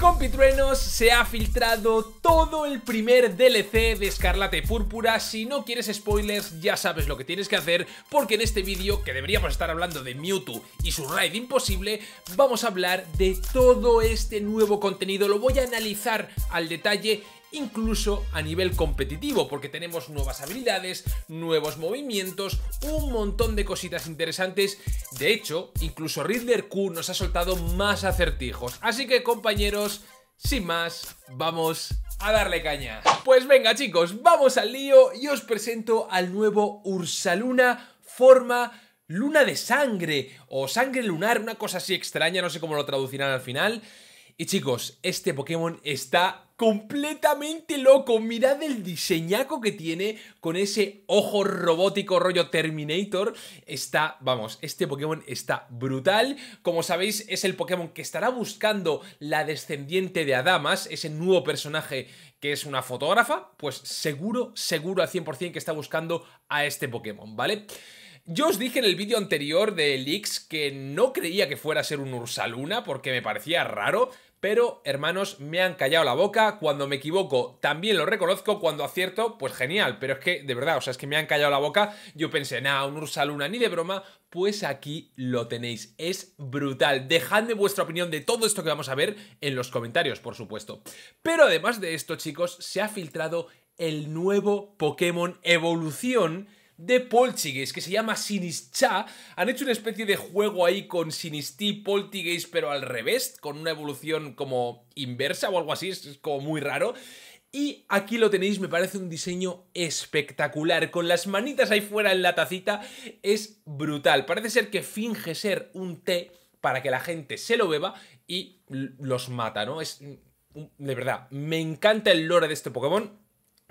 compitruenos, se ha filtrado todo el primer DLC de Escarlate Púrpura. Si no quieres spoilers, ya sabes lo que tienes que hacer, porque en este vídeo, que deberíamos estar hablando de Mewtwo y su raid imposible, vamos a hablar de todo este nuevo contenido. Lo voy a analizar al detalle incluso a nivel competitivo, porque tenemos nuevas habilidades, nuevos movimientos, un montón de cositas interesantes. De hecho, incluso Riddler Q nos ha soltado más acertijos. Así que compañeros, sin más, vamos a darle caña. Pues venga chicos, vamos al lío y os presento al nuevo Ursaluna forma luna de sangre o sangre lunar, una cosa así extraña, no sé cómo lo traducirán al final. Y chicos, este Pokémon está completamente loco. Mirad el diseñaco que tiene con ese ojo robótico rollo Terminator. Está, vamos, este Pokémon está brutal. Como sabéis, es el Pokémon que estará buscando la descendiente de Adamas, ese nuevo personaje que es una fotógrafa. Pues seguro, seguro al 100% que está buscando a este Pokémon, ¿vale? vale yo os dije en el vídeo anterior de Leaks que no creía que fuera a ser un Ursaluna porque me parecía raro, pero hermanos, me han callado la boca, cuando me equivoco también lo reconozco, cuando acierto, pues genial, pero es que de verdad, o sea, es que me han callado la boca, yo pensé, nada, un Ursaluna ni de broma, pues aquí lo tenéis, es brutal, dejadme vuestra opinión de todo esto que vamos a ver en los comentarios, por supuesto. Pero además de esto, chicos, se ha filtrado el nuevo Pokémon Evolución de Poltergeist, que se llama Sinischa. Han hecho una especie de juego ahí con Sinistí, Poltergeist, pero al revés, con una evolución como inversa o algo así, es como muy raro. Y aquí lo tenéis, me parece un diseño espectacular, con las manitas ahí fuera en la tacita, es brutal. Parece ser que finge ser un té para que la gente se lo beba y los mata, ¿no? Es, mm, de verdad, me encanta el lore de este Pokémon,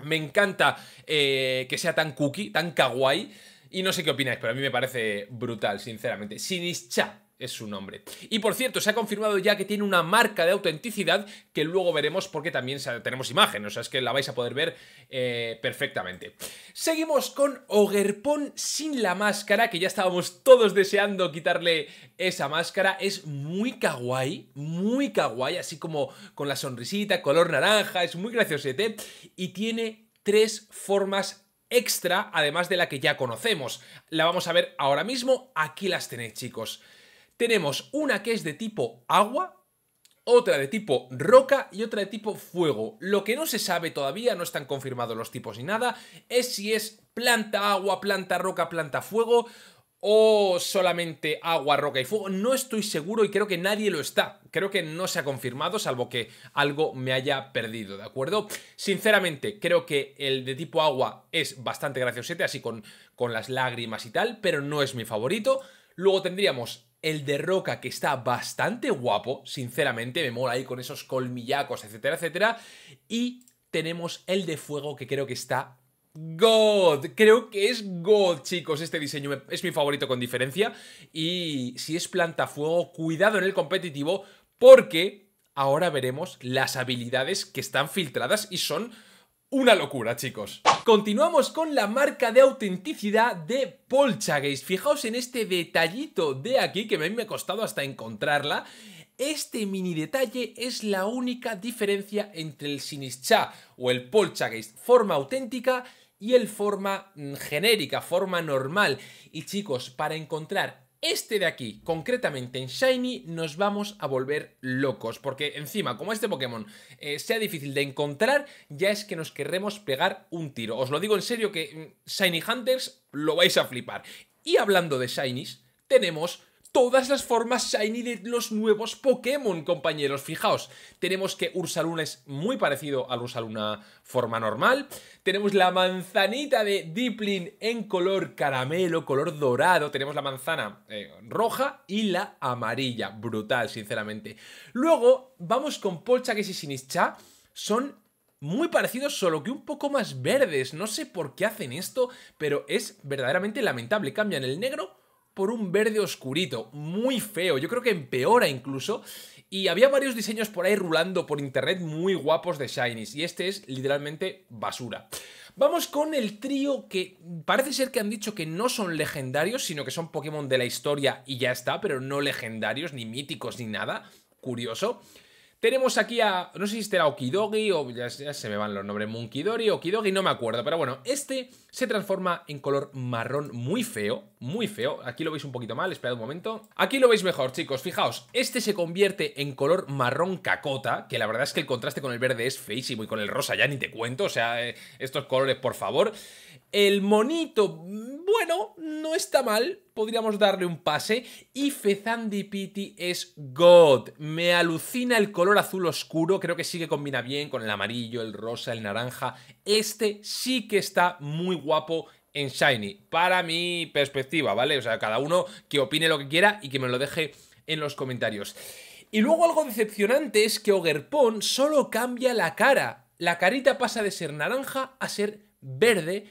me encanta eh, que sea tan cookie, tan kawaii. Y no sé qué opináis, pero a mí me parece brutal, sinceramente. Sinischa es su nombre. Y por cierto, se ha confirmado ya que tiene una marca de autenticidad que luego veremos porque también tenemos imagen, o sea, es que la vais a poder ver eh, perfectamente. Seguimos con Ogerpon sin la máscara, que ya estábamos todos deseando quitarle esa máscara. Es muy kawaii, muy kawaii, así como con la sonrisita, color naranja, es muy graciosete y tiene tres formas extra, además de la que ya conocemos. La vamos a ver ahora mismo, aquí las tenéis chicos tenemos una que es de tipo agua, otra de tipo roca y otra de tipo fuego. Lo que no se sabe todavía, no están confirmados los tipos ni nada, es si es planta agua, planta roca, planta fuego o solamente agua, roca y fuego. No estoy seguro y creo que nadie lo está. Creo que no se ha confirmado, salvo que algo me haya perdido, ¿de acuerdo? Sinceramente, creo que el de tipo agua es bastante graciosete, así con, con las lágrimas y tal, pero no es mi favorito. Luego tendríamos el de Roca, que está bastante guapo, sinceramente, me mola ahí con esos colmillacos, etcétera, etcétera. Y tenemos el de Fuego, que creo que está God, creo que es God, chicos. Este diseño es mi favorito con diferencia. Y si es planta fuego, cuidado en el competitivo, porque ahora veremos las habilidades que están filtradas y son una locura, chicos. Continuamos con la marca de autenticidad de Polchagase. Fijaos en este detallito de aquí que a mí me ha costado hasta encontrarla. Este mini detalle es la única diferencia entre el Sinischa o el Polchagase. forma auténtica y el forma mm, genérica, forma normal. Y chicos, para encontrar este de aquí, concretamente en Shiny, nos vamos a volver locos, porque encima, como este Pokémon eh, sea difícil de encontrar, ya es que nos querremos pegar un tiro. Os lo digo en serio que mm, Shiny Hunters lo vais a flipar. Y hablando de Shinies, tenemos todas las formas shiny de los nuevos Pokémon, compañeros. Fijaos, tenemos que Ursaluna es muy parecido al Ursaluna forma normal. Tenemos la manzanita de Diplin en color caramelo, color dorado. Tenemos la manzana eh, roja y la amarilla. Brutal, sinceramente. Luego vamos con Polchakes y Sinischa. Son muy parecidos, solo que un poco más verdes. No sé por qué hacen esto, pero es verdaderamente lamentable. Cambian el negro por un verde oscurito, muy feo, yo creo que empeora incluso. Y había varios diseños por ahí rulando por internet muy guapos de Shinies, y este es literalmente basura. Vamos con el trío que parece ser que han dicho que no son legendarios, sino que son Pokémon de la historia y ya está, pero no legendarios, ni míticos, ni nada. Curioso. Tenemos aquí a, no sé si este era Okidogi o ya, se me van los nombres, Munkidori, Okidogi, no me acuerdo, pero bueno, este se transforma en color marrón muy feo, muy feo. Aquí lo veis un poquito mal, esperad un momento. Aquí lo veis mejor, chicos, fijaos, este se convierte en color marrón cacota, que la verdad es que el contraste con el verde es feísimo y con el rosa ya ni te cuento, o sea, eh, estos colores, por favor. El monito, bueno, no está mal, podríamos darle un pase. Y Fezandipiti es God. Me alucina el color azul oscuro, creo que sí que combina bien con el amarillo, el rosa, el naranja. Este sí que está muy guapo en Shiny, para mi perspectiva, ¿vale? O sea, cada uno que opine lo que quiera y que me lo deje en los comentarios. Y luego algo decepcionante es que Ogerpon solo cambia la cara. La carita pasa de ser naranja a ser verde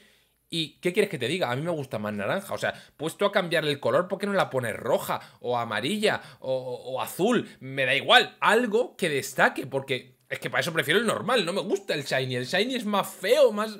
¿Y qué quieres que te diga? A mí me gusta más naranja. O sea, puesto a cambiarle el color, ¿por qué no la pones roja o amarilla o, azul? Me da igual. Algo que destaque, porque es que para eso prefiero el normal. No me gusta el shiny. El shiny es más feo, más...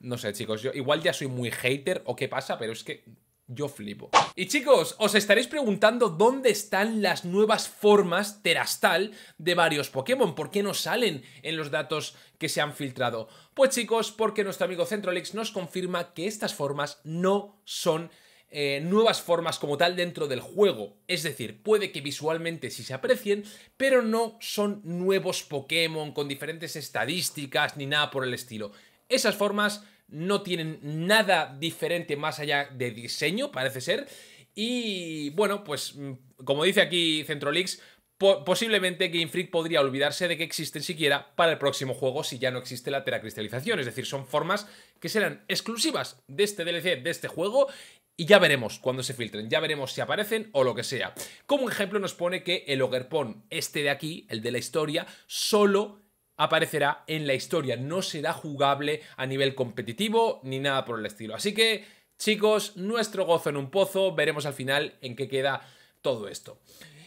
No sé, chicos, yo igual ya soy muy hater o qué pasa, pero es que yo flipo. Y chicos, os estaréis preguntando dónde están las nuevas formas terastal de varios Pokémon. ¿Por qué no salen en los datos que se han filtrado? Pues chicos, porque nuestro amigo Centrolix nos confirma que estas formas no son eh, nuevas formas como tal dentro del juego. Es decir, puede que visualmente sí se aprecien, pero no son nuevos Pokémon con diferentes estadísticas ni nada por el estilo. Esas formas no tienen nada diferente más allá de diseño, parece ser. Y bueno, pues mm, como dice aquí Centrolix, posiblemente Game Freak podría olvidarse de que existen siquiera para el próximo juego si ya no existe la teracristalización. Es decir, son formas que serán exclusivas de este DLC, de este juego. Y ya veremos cuando se filtren, ya veremos si aparecen o lo que sea. Como ejemplo nos pone que el Ogerpon, este de aquí, el de la historia, solo aparecerá en la historia, no será jugable a nivel competitivo ni nada por el estilo. Así que, chicos, nuestro gozo en un pozo, veremos al final en qué queda todo esto.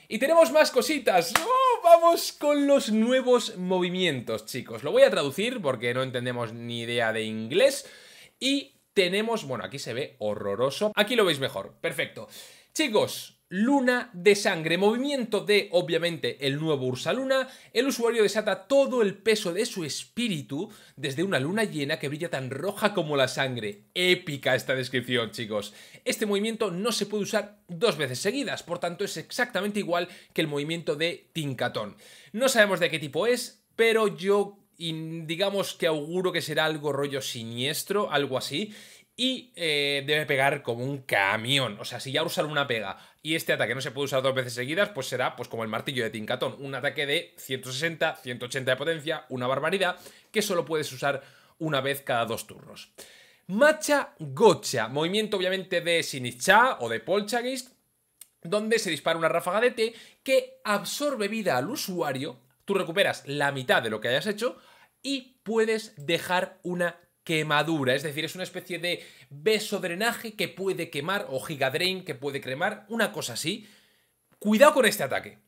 Y tenemos más cositas. Vamos con los nuevos movimientos, chicos. Lo voy a traducir porque no entendemos ni idea de inglés. Y tenemos, bueno, aquí se ve horroroso. Aquí lo veis mejor. Perfecto. Chicos, Luna de Sangre. Movimiento de, obviamente, el nuevo Ursa Luna. El usuario desata todo el peso de su espíritu desde una luna llena que brilla tan roja como la sangre. Épica esta descripción, chicos. Este movimiento no se puede usar dos veces seguidas, por tanto es exactamente igual que el movimiento de Tincatón. No sabemos de qué tipo es, pero yo digamos que auguro que será algo rollo siniestro, algo así. Y eh, debe pegar como un camión. O sea, si ya Ursa Luna pega y este ataque no se puede usar dos veces seguidas, pues será pues como el martillo de Tincatón, un ataque de 160, 180 de potencia, una barbaridad, que solo puedes usar una vez cada dos turnos. Macha Gocha, movimiento obviamente de Sinichá o de Polchagist, donde se dispara una ráfaga de T que absorbe vida al usuario, tú recuperas la mitad de lo que hayas hecho y puedes dejar una quemadura, es decir, es una especie de beso drenaje que puede quemar o gigadrain que puede cremar, una cosa así. Cuidado con este ataque.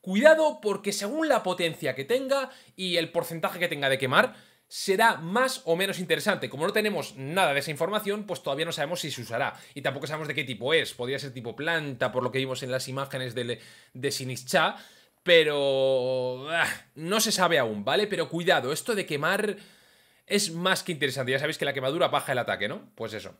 Cuidado porque según la potencia que tenga y el porcentaje que tenga de quemar, será más o menos interesante. Como no tenemos nada de esa información, pues todavía no sabemos si se usará. Y tampoco sabemos de qué tipo es. Podría ser tipo planta, por lo que vimos en las imágenes de, de Sinischa. Pero... Ah, no se sabe aún, ¿vale? Pero cuidado, esto de quemar es más que interesante. Ya sabéis que la quemadura baja el ataque, ¿no? Pues eso.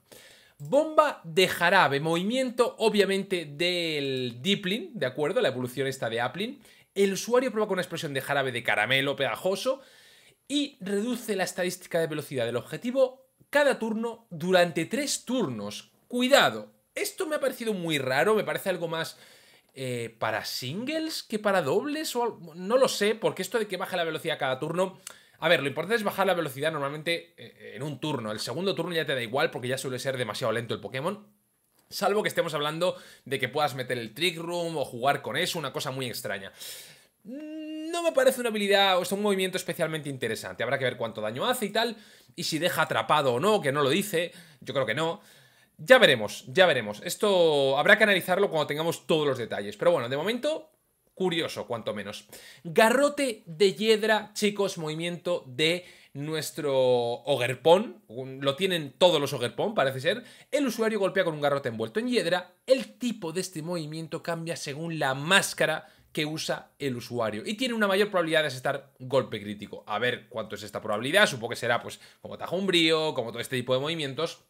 Bomba de jarabe, movimiento obviamente del Diplin, ¿de acuerdo? La evolución está de Aplin. El usuario provoca una explosión de jarabe de caramelo pegajoso y reduce la estadística de velocidad del objetivo cada turno durante tres turnos. Cuidado, esto me ha parecido muy raro, me parece algo más eh, para singles que para dobles, o no lo sé, porque esto de que baje la velocidad cada turno a ver, lo importante es bajar la velocidad normalmente eh, en un turno. El segundo turno ya te da igual porque ya suele ser demasiado lento el Pokémon. Salvo que estemos hablando de que puedas meter el Trick Room o jugar con eso, una cosa muy extraña. No me parece una habilidad o es un movimiento especialmente interesante. Habrá que ver cuánto daño hace y tal, y si deja atrapado o no, que no lo dice. Yo creo que no. Ya veremos, ya veremos. Esto habrá que analizarlo cuando tengamos todos los detalles. Pero bueno, de momento curioso, cuanto menos. Garrote de hiedra, chicos, movimiento de nuestro Ogerpon. Lo tienen todos los Ogerpon, parece ser. El usuario golpea con un garrote envuelto en hiedra. El tipo de este movimiento cambia según la máscara que usa el usuario y tiene una mayor probabilidad de estar golpe crítico. A ver cuánto es esta probabilidad, supongo que será pues como brío, como todo este tipo de movimientos.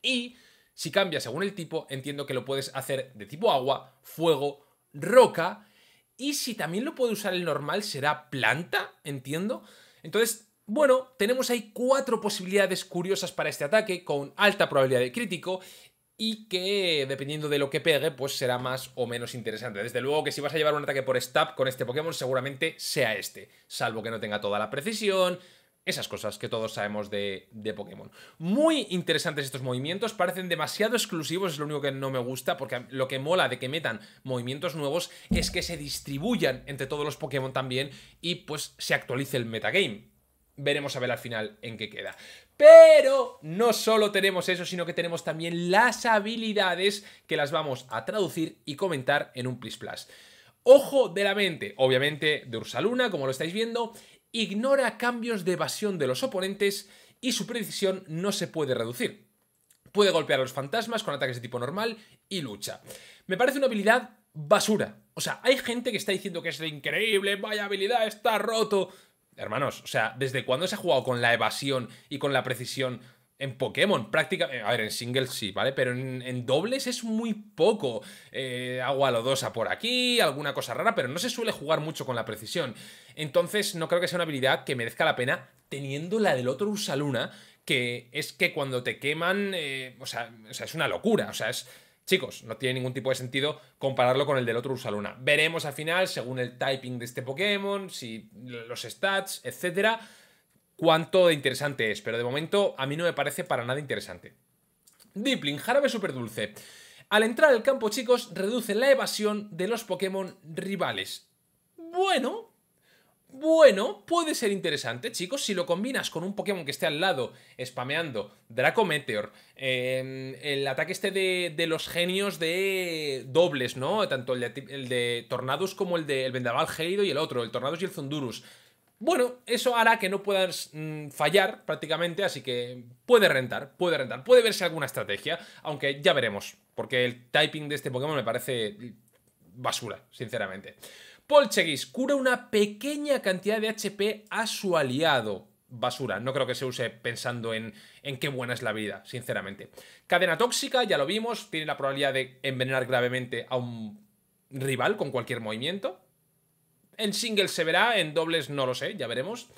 Y si cambia según el tipo, entiendo que lo puedes hacer de tipo agua, fuego, roca y si también lo puede usar el normal, será planta, entiendo. Entonces, bueno, tenemos ahí cuatro posibilidades curiosas para este ataque, con alta probabilidad de crítico, y que dependiendo de lo que pegue, pues será más o menos interesante. Desde luego que si vas a llevar un ataque por stab con este Pokémon, seguramente sea este, salvo que no tenga toda la precisión, esas cosas que todos sabemos de, Pokémon. Muy interesantes estos movimientos, parecen demasiado exclusivos, es lo único que no me gusta, porque lo que mola de que metan movimientos nuevos es que se distribuyan entre todos los Pokémon también y pues se actualice el metagame. Veremos a ver al final en qué queda. Pero no solo tenemos eso, sino que tenemos también las habilidades que las vamos a traducir y comentar en un Plus Plus. Ojo de la mente, obviamente de Ursaluna, como lo estáis viendo, ignora cambios de evasión de los oponentes y su precisión no se puede reducir. Puede golpear a los fantasmas con ataques de tipo normal y lucha. Me parece una habilidad basura. O sea, hay gente que está diciendo que es increíble, vaya habilidad, está roto. Hermanos, o sea, ¿desde cuándo se ha jugado con la evasión y con la precisión en Pokémon, prácticamente. Eh, a ver, en singles sí, ¿vale? Pero en, dobles es muy poco. Eh, agua lodosa por aquí, alguna cosa rara, pero no se suele jugar mucho con la precisión. Entonces, no creo que sea una habilidad que merezca la pena teniendo la del otro Ursaluna, que es que cuando te queman. Eh, o, sea, es una locura. O sea, es. Chicos, no tiene ningún tipo de sentido compararlo con el del otro Ursaluna. Veremos al final, según el typing de este Pokémon, si los stats, etcétera cuánto de interesante es, pero de momento a mí no me parece para nada interesante. Dipling, jarabe super dulce. Al entrar al campo, chicos, reduce la evasión de los Pokémon rivales. Bueno, bueno, puede ser interesante, chicos, si lo combinas con un Pokémon que esté al lado spameando Dracometeor, Meteor, em, el ataque este de, los genios de dobles, ¿no? Tanto el de, tornados como el de Vendaval Geido y el otro, el tornados y el Zundurus. Bueno, eso hará que no puedas mm, fallar prácticamente, así que puede rentar, puede rentar, puede verse alguna estrategia, aunque ya veremos, porque el typing de este Pokémon me parece basura, sinceramente. Polcheguis cura una pequeña cantidad de HP a su aliado. Basura, no creo que se use pensando en, en qué buena es la vida, sinceramente. Cadena tóxica, ya lo vimos, tiene la probabilidad de envenenar gravemente a un rival con cualquier movimiento. En singles se verá, en dobles no lo sé, ya veremos.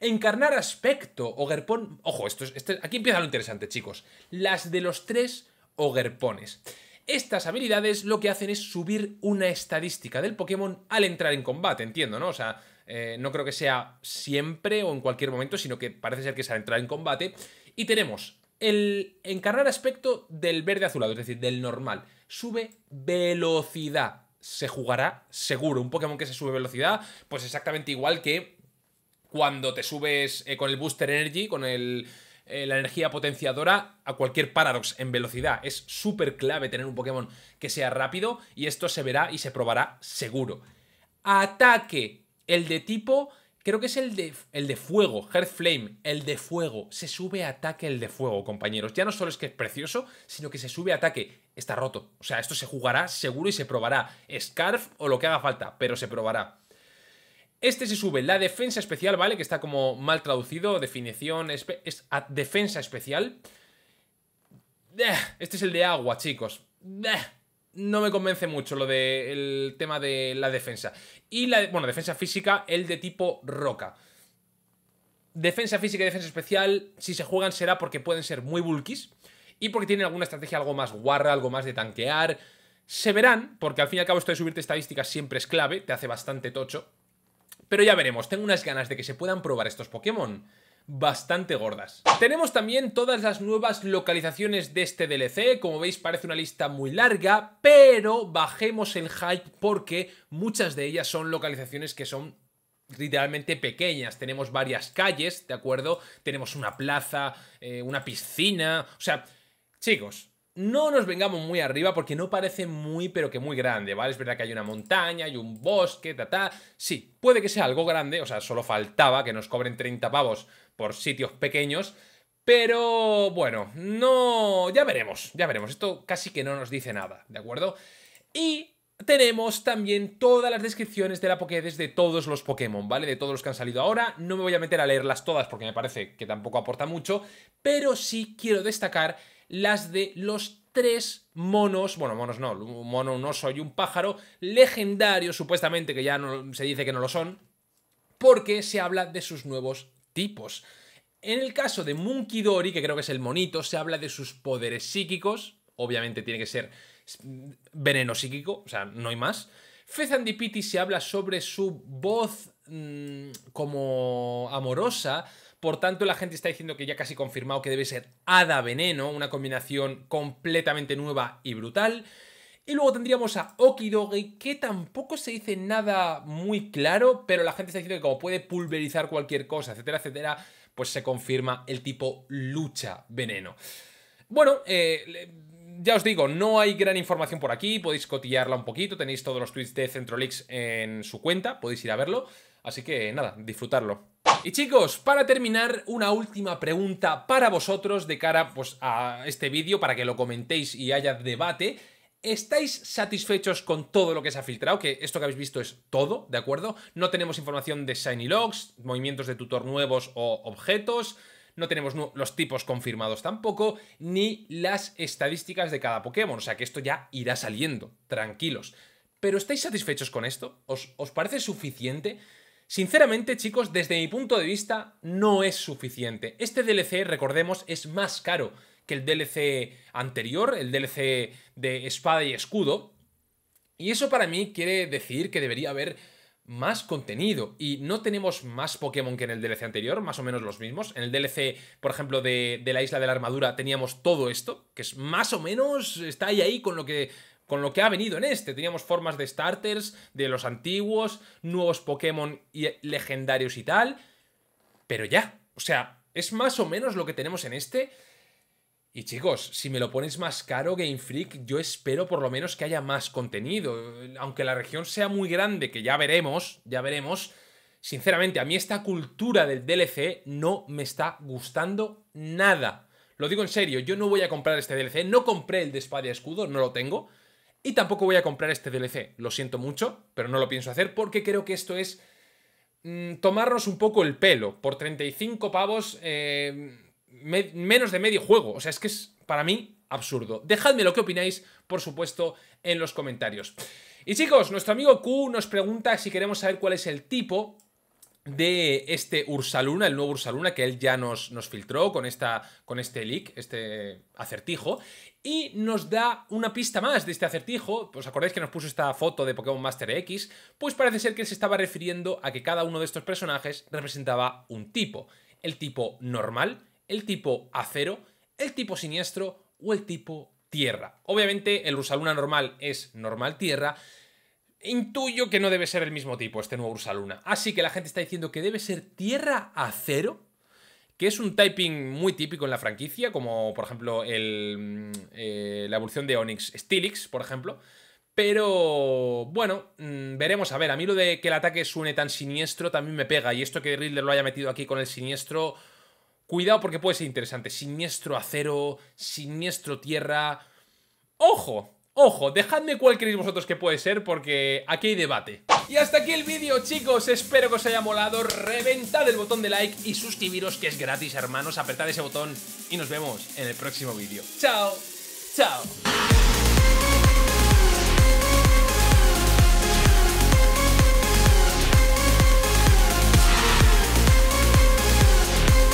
Encarnar aspecto, Ogerpon. Ojo, esto, este, aquí empieza lo interesante, chicos. Las de los tres Ogerpones. Estas habilidades lo que hacen es subir una estadística del Pokémon al entrar en combate, entiendo, ¿no? O sea, eh, no creo que sea siempre o en cualquier momento, sino que parece ser que es al entrar en combate. Y tenemos el encarnar aspecto del verde azulado, es decir, del normal. Sube velocidad se jugará seguro. Un Pokémon que se sube velocidad, pues exactamente igual que cuando te subes eh, con el Booster Energy, con el, eh, la energía potenciadora, a cualquier Paradox en velocidad. Es súper clave tener un Pokémon que sea rápido y esto se verá y se probará seguro. Ataque, el de tipo Creo que es el de, el de fuego, el de fuego. Se sube ataque el de fuego, compañeros. Ya no solo es que es precioso, sino que se sube ataque. Está roto. O sea, esto se jugará seguro y se probará. Scarf o lo que haga falta, pero se probará. Este se sube, la defensa especial, ¿vale? Que está como mal traducido, definición, es defensa especial. Este es el de agua, chicos no me convence mucho lo del tema de la defensa. Y la, bueno, defensa física, el de tipo roca. Defensa física y defensa especial, si se juegan será porque pueden ser muy bulkies y porque tienen alguna estrategia algo más guarra, algo más de tanquear. Se verán, porque al fin y al cabo esto de subirte estadísticas siempre es clave, te hace bastante tocho. Pero ya veremos, tengo unas ganas de que se puedan probar estos Pokémon bastante gordas. Tenemos también todas las nuevas localizaciones de este DLC, como veis parece una lista muy larga, pero bajemos el hype porque muchas de ellas son localizaciones que son literalmente pequeñas. Tenemos varias calles, ¿de acuerdo? Tenemos una plaza, eh, una piscina, o sea, chicos, no nos vengamos muy arriba porque no parece muy, pero que muy grande, ¿vale? Es verdad que hay una montaña, hay un bosque, ta, ta. Sí, puede que sea algo grande, o sea, solo faltaba que nos cobren 30 pavos por sitios pequeños. Pero bueno, no, ya veremos, ya veremos. Esto casi que no nos dice nada, ¿de acuerdo? Y tenemos también todas las descripciones de la Pokédex de todos los Pokémon, ¿vale? De todos los que han salido ahora. No me voy a meter a leerlas todas porque me parece que tampoco aporta mucho, pero sí quiero destacar las de los tres monos, bueno, monos no, un mono, un oso y un pájaro, legendarios supuestamente, que ya no, se dice que no lo son, porque se habla de sus nuevos tipos. En el caso de Monkey Dory, que creo que es el monito, se habla de sus poderes psíquicos. Obviamente tiene que ser veneno psíquico, o sea, no hay más. Fezandipiti se habla sobre su voz mm, como amorosa. Por tanto, la gente está diciendo que ya casi confirmado que debe ser Hada Veneno, una combinación completamente nueva y brutal. Y luego tendríamos a Okidogi, que tampoco se dice nada muy claro, pero la gente está diciendo que como puede pulverizar cualquier cosa, etcétera, etcétera, pues se confirma el tipo lucha veneno. Bueno, eh, ya os digo, no hay gran información por aquí, podéis cotillarla un poquito, tenéis todos los tweets de Centrolix en su cuenta, podéis ir a verlo, así que nada, disfrutarlo. Y chicos, para terminar, una última pregunta para vosotros de cara pues, a este vídeo, para que lo comentéis y haya debate. ¿Estáis satisfechos con todo lo que se ha filtrado? Que esto que habéis visto es todo, ¿de acuerdo? No tenemos información de Shiny Logs, movimientos de tutor nuevos o objetos, no tenemos los tipos confirmados tampoco, ni las estadísticas de cada Pokémon, o sea que esto ya irá saliendo, tranquilos. ¿Pero estáis satisfechos con esto? ¿Os, os parece suficiente? Sinceramente, chicos, desde mi punto de vista, no es suficiente. Este DLC, recordemos, es más caro que el DLC anterior, el DLC de espada y escudo. Y eso para mí quiere decir que debería haber más contenido. Y no tenemos más Pokémon que en el DLC anterior, más o menos los mismos. En el DLC, por ejemplo, de, la isla de la armadura teníamos todo esto, que es más o menos, está ahí ahí con lo que... Con lo que ha venido en este, teníamos formas de starters, de los antiguos, nuevos Pokémon y legendarios y tal. Pero ya, o sea, es más o menos lo que tenemos en este. Y chicos, si me lo pones más caro, Game Freak, yo espero por lo menos que haya más contenido. Aunque la región sea muy grande, que ya veremos, ya veremos. Sinceramente, a mí esta cultura del DLC no me está gustando nada. Lo digo en serio, yo no voy a comprar este DLC. No compré el de espada y escudo, no lo tengo. Y tampoco voy a comprar este DLC. Lo siento mucho, pero no lo pienso hacer porque creo que esto es mm, tomarnos un poco el pelo. Por 35 pavos... Eh, menos de medio juego. O sea, es que es para mí absurdo. Dejadme lo que opináis, por supuesto, en los comentarios. Y chicos, nuestro amigo Q nos pregunta si queremos saber cuál es el tipo de este Ursaluna, el nuevo Ursaluna que él ya nos, nos filtró con, esta, con este leak, este acertijo, y nos da una pista más de este acertijo. ¿Os acordáis que nos puso esta foto de Pokémon Master X? Pues parece ser que él se estaba refiriendo a que cada uno de estos personajes representaba un tipo. El tipo normal, el tipo acero, el tipo siniestro o el tipo tierra. Obviamente el Ursaluna normal es normal tierra. Intuyo que no debe ser el mismo tipo este nuevo Ursaluna. Así que la gente está diciendo que debe ser tierra acero, que es un typing muy típico en la franquicia, como por ejemplo el, mm, eh, la evolución de Onix Stilix, por ejemplo. Pero bueno, mm, veremos. A ver, a mí lo de que el ataque suene tan siniestro también me pega. Y esto que Riddler lo haya metido aquí con el siniestro, Cuidado porque puede ser interesante. Siniestro acero, siniestro tierra. ¡Ojo! Ojo, dejadme cuál queréis vosotros que puede ser porque aquí hay debate. Y hasta aquí el vídeo, chicos. Espero que os haya molado. Reventad el botón de like y suscribiros que es gratis, hermanos. Apretad ese botón y nos vemos en el próximo vídeo. ¡Chao! ¡Chao!